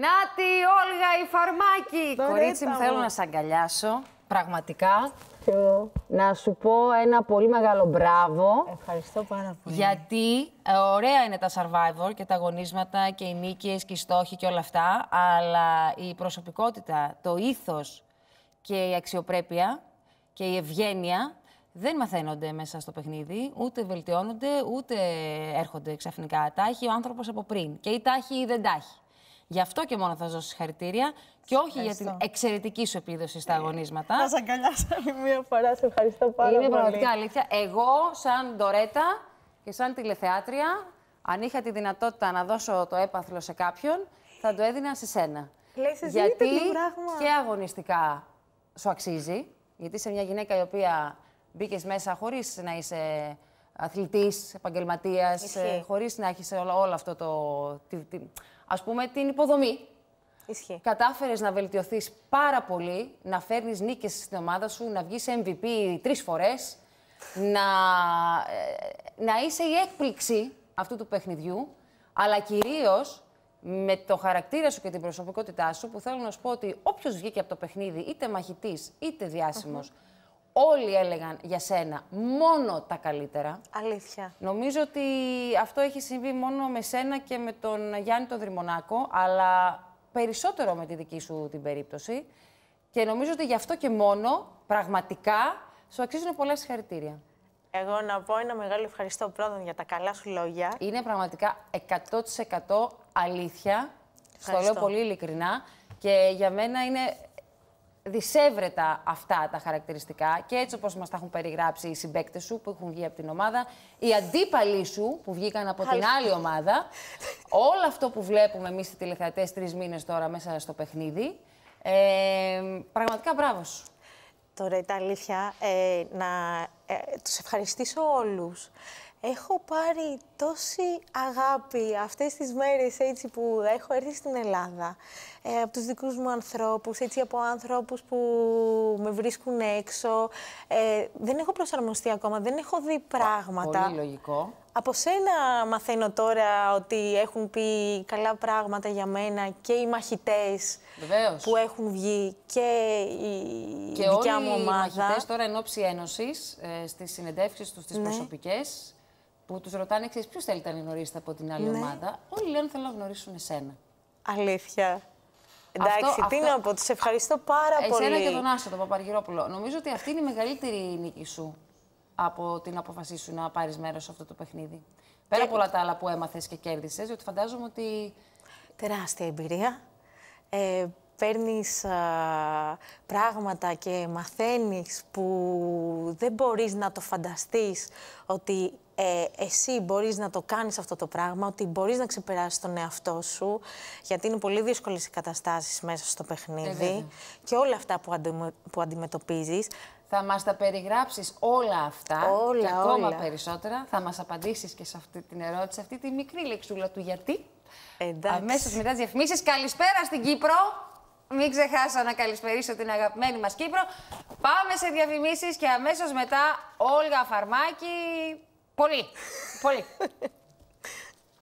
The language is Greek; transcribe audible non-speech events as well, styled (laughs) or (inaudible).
Νάτι, Όλγα, η Φαρμάκη. Κορίτσι μου, θέλω να σε αγκαλιάσω. Πραγματικά. Να σου πω ένα πολύ μεγάλο μπράβο. Ευχαριστώ πάρα πολύ. Γιατί ε, ωραία είναι τα survivor και τα αγωνίσματα και οι νίκες και οι στόχοι και όλα αυτά, αλλά η προσωπικότητα, το ήθος και η αξιοπρέπεια και η ευγένεια δεν μαθαίνονται μέσα στο παιχνίδι, ούτε βελτιώνονται, ούτε έρχονται ξαφνικά. Τα έχει ο άνθρωπος από πριν. Και ή τάχη ή δεν τα Γι' αυτό και μόνο θα δώσω συγχαρητήρια και όχι για την εξαιρετική σου επίδοση στα ε, αγωνίσματα. Θα σα αγκαλιάσω (laughs) άλλη μία φορά. Σε ευχαριστώ πάρα Είναι πολύ. Είναι πραγματικά αλήθεια. Εγώ, σαν Ντορέτα και σαν τηλεθεάτρια, αν είχα τη δυνατότητα να δώσω το έπαθλο σε κάποιον, θα το έδινα σε σένα. γιατί και αγωνιστικά σου αξίζει, γιατί σε μια γυναίκα η οποία μπήκες μέσα χωρίς να είσαι αθλητής, επαγγελματίας, ε, χωρίς να έχεις όλο, αυτό το. Τη, ας πούμε την υποδομή. Κατάφερες να βελτιωθείς πάρα πολύ, να φέρνεις νίκες στην ομάδα σου, να βγεις MVP τρεις φορές, να, ε, να είσαι η έκπληξη αυτού του παιχνιδιού, αλλά κυρίως με το χαρακτήρα σου και την προσωπικότητά σου, που θέλω να σου πω ότι όποιος βγήκε από το παιχνίδι, είτε μαχητής είτε διάσημος, Όλοι έλεγαν για σένα μόνο τα καλύτερα. Αλήθεια. Νομίζω ότι αυτό έχει συμβεί μόνο με σένα και με τον Γιάννη τον Δρυμονάκο, αλλά περισσότερο με τη δική σου την περίπτωση. Και νομίζω ότι γι' αυτό και μόνο, πραγματικά, σου αξίζουν πολλά συγχαρητήρια. Εγώ να πω ένα μεγάλο ευχαριστώ πρώτον για τα καλά σου λόγια. Είναι πραγματικά 100% αλήθεια. Στο λέω πολύ ειλικρινά. Και για μένα είναι δυσέβρετα αυτά τα χαρακτηριστικά και έτσι όπως μας τα έχουν περιγράψει οι συμπέκτες σου που έχουν βγει από την ομάδα, οι αντίπαλοι σου που βγήκαν από την άλλη ομάδα, όλο αυτό που βλέπουμε εμείς οι τηλεθεατές τρεις μήνες τώρα μέσα στο παιχνίδι, ε, πραγματικά μπράβο σου. Τώρα, τα αλήθεια, ε, να ε, ε τους ευχαριστήσω όλους. Έχω πάρει τόση αγάπη αυτές τις μέρες έτσι που έχω έρθει στην Ελλάδα ε, από τους δικούς μου ανθρώπους, έτσι από ανθρώπους που με βρίσκουν έξω. Ε, δεν έχω προσαρμοστεί ακόμα, δεν έχω δει πράγματα. Πολύ λογικό. Από σένα μαθαίνω τώρα ότι έχουν πει καλά πράγματα για μένα και οι μαχητές που έχουν βγει και η δικιά μου όλοι οι μαχητές τώρα εν ώψη ένωσης ε, στις συνεντεύξεις τους, στις ναι. προσωπικές που τους ρωτάνε, ξέρεις ποιος θέλετε να γνωρίσετε από την άλλη ναι. ομάδα. Όλοι λένε θέλω να γνωρίσουν εσένα. Αλήθεια. Εντάξει, τι να πω, τους ευχαριστώ πάρα εσένα πολύ. Εσένα και τον Άσο, τον Παπαργυρόπουλο. Νομίζω ότι αυτή είναι η μεγαλύτερη νίκη σου από την αποφασή σου να πάρεις μέρος σε αυτό το παιχνίδι. Πέρα από όλα τα άλλα που έμαθες και κέρδισες, διότι φαντάζομαι ότι. Τεράστια εμπειρία. Ε, παίρνεις πράγματα και μαθαίνεις που δεν μπορείς να το φανταστείς ότι ε, εσύ μπορείς να το κάνεις αυτό το πράγμα, ότι μπορείς να ξεπεράσεις τον εαυτό σου, γιατί είναι πολύ δύσκολες οι καταστάσεις μέσα στο ε, παιχνίδι και όλα αυτά που, αντιμετωπίζεις. Θα μας τα περιγράψεις όλα αυτά και ακόμα περισσότερα. Θα μας απαντήσεις και σε αυτή την ερώτηση, αυτή τη μικρή λεξούλα του γιατί. Εντάξει. Αμέσως μετά τις διαφημίσεις. Καλησπέρα στην Κύπρο. Μην ξεχάσω να καλησπερίσω την αγαπημένη μας Κύπρο. Πάμε σε διαφημίσεις και αμέσως μετά Όλγα Φαρμάκη. Πολύ, πολύ.